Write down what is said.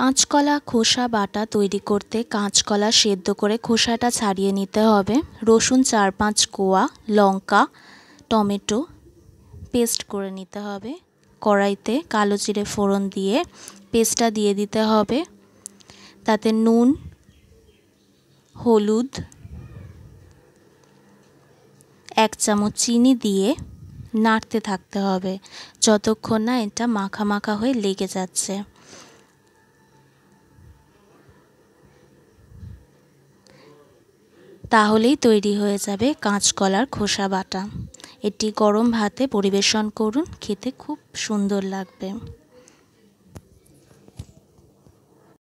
কাঁচকলা খোসা বাটা তৈরি করতে কাঁচকলা সেদ্ধ করে খোসাটা ছাড়িয়ে নিতে হবে রসুন চার পাঁচ কোয়া লঙ্কা টমেটো পেস্ট করে নিতে হবে কড়াইতে কালো জিরে ফোড়ন দিয়ে পেস্টটা দিয়ে দিতে হবে তাতে নুন হলুদ এক চামচ চিনি দিয়ে নাড়তে থাকতে হবে যতক্ষণ না এটা মাখা মাখা হয়ে লেগে যাচ্ছে তাহলেই তৈরি হয়ে যাবে কাঁচকলার খোসা বাটা এটি গরম ভাতে পরিবেশন করুন খেতে খুব সুন্দর লাগবে